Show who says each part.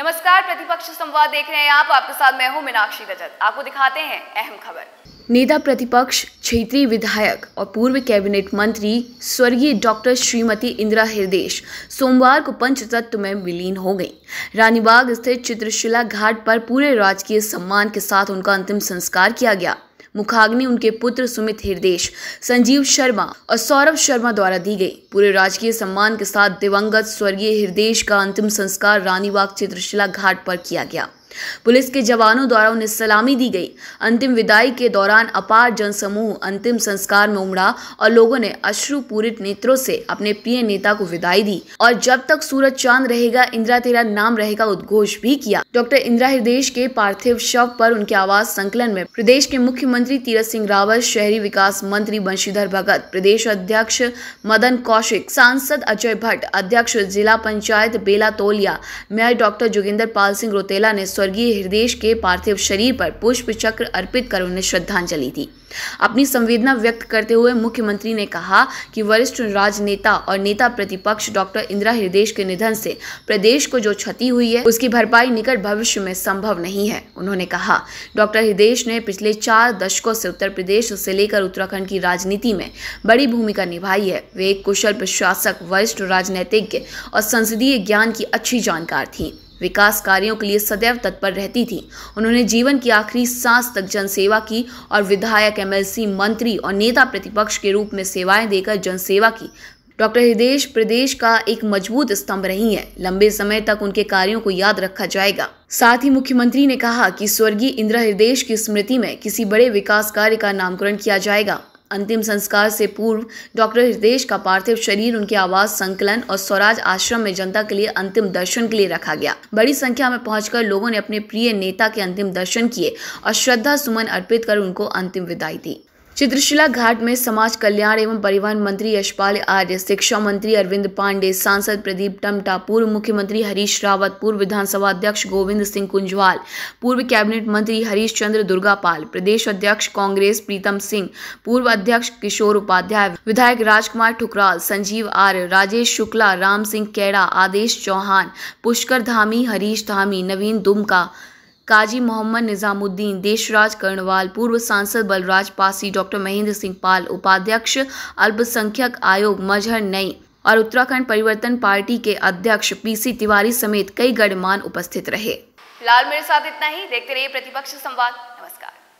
Speaker 1: नमस्कार प्रतिपक्ष संवाद देख रहे हैं आप आपके साथ मैं हूं मीनाक्षी रजत आपको दिखाते हैं अहम खबर नेता प्रतिपक्ष क्षेत्रीय विधायक और पूर्व कैबिनेट मंत्री स्वर्गीय डॉक्टर श्रीमती इंदिरा हृदेश सोमवार को पंचतत्व में विलीन हो गई रानीबाग स्थित चित्रशिला घाट पर पूरे राजकीय सम्मान के साथ उनका अंतिम संस्कार किया गया मुखाग्नि उनके पुत्र सुमित हिरदेश संजीव शर्मा और सौरभ शर्मा द्वारा दी गई पूरे राजकीय सम्मान के साथ दिवंगत स्वर्गीय हिरदेश का अंतिम संस्कार रानीबाग चित्रशिला घाट पर किया गया पुलिस के जवानों द्वारा उन्हें सलामी दी गई अंतिम विदाई के दौरान अपार जनसमूह अंतिम संस्कार में उमड़ा और लोगों ने अश्रुपूरित नेत्रों से अपने प्रिय नेता को विदाई दी और जब तक सूरज चांद रहेगा इंदिरा तेरा नाम रहेगा उद्घोष भी किया डॉक्टर इंदिरा हृदय के पार्थिव शव पर उनके आवास संकलन में प्रदेश के मुख्यमंत्री तीरथ सिंह रावत शहरी विकास मंत्री बंशीधर भगत प्रदेश अध्यक्ष मदन कौशिक सांसद अजय भट्ट अध्यक्ष जिला पंचायत बेला तोलिया मेयर डॉक्टर जोगिंदर पाल सिंह रोतेला ने स्वर्गीय हृदय के पार्थिव शरीर पर पुष्प चक्र अर्पित कर उन्हें श्रद्धांजलि दी अपनी संवेदना व्यक्त करते हुए मुख्यमंत्री ने कहा कि वरिष्ठ राजनेता और नेता प्रतिपक्ष डॉक्टर इंदिरा हृदय के निधन से प्रदेश को जो क्षति हुई है उसकी भरपाई निकट भविष्य में संभव नहीं है उन्होंने कहा डॉक्टर हृदय ने पिछले चार दशकों से उत्तर प्रदेश से लेकर उत्तराखंड की राजनीति में बड़ी भूमिका निभाई है वे एक कुशल प्रशासक वरिष्ठ राजनीतिज्ञ और संसदीय ज्ञान की अच्छी जानकार थी विकास कार्यों के लिए सदैव तत्पर रहती थी उन्होंने जीवन की आखिरी सांस तक जनसेवा की और विधायक एमएलसी मंत्री और नेता प्रतिपक्ष के रूप में सेवाएं देकर जनसेवा की डॉक्टर हृदेश प्रदेश का एक मजबूत स्तंभ रही है लंबे समय तक उनके कार्यों को याद रखा जाएगा साथ ही मुख्यमंत्री ने कहा कि स्वर्गीय इंदिरा हृदेश की स्मृति में किसी बड़े विकास कार्य का नामकरण किया जाएगा अंतिम संस्कार से पूर्व डॉक्टर हृदय का पार्थिव शरीर उनके आवास संकलन और स्वराज आश्रम में जनता के लिए अंतिम दर्शन के लिए रखा गया बड़ी संख्या में पहुंचकर लोगों ने अपने प्रिय नेता के अंतिम दर्शन किए और श्रद्धा सुमन अर्पित कर उनको अंतिम विदाई दी चित्रशिला घाट में समाज कल्याण एवं परिवहन मंत्री यशपाल आर्य शिक्षा मंत्री अरविंद पांडे सांसद प्रदीप टमटा पूर्व मुख्यमंत्री हरीश रावत पूर्व विधानसभा अध्यक्ष गोविंद सिंह कुंजवाल पूर्व कैबिनेट मंत्री हरीश चंद्र दुर्गापाल प्रदेश अध्यक्ष कांग्रेस प्रीतम सिंह पूर्व अध्यक्ष किशोर उपाध्याय विधायक राजकुमार ठुकराल संजीव आर्य राजेश शुक्ला राम सिंह कैड़ा आदेश चौहान पुष्कर धामी हरीश धामी नवीन दुमका काजी मोहम्मद निज़ामुद्दीन देशराज कर्णवाल पूर्व सांसद बलराज पासी डॉक्टर महेंद्र सिंह पाल उपाध्यक्ष अल्पसंख्यक आयोग मजहर नई और उत्तराखंड परिवर्तन पार्टी के अध्यक्ष पीसी तिवारी समेत कई गणमान उपस्थित रहे लाल मेरे साथ इतना ही देखते रहिए प्रतिपक्ष संवाद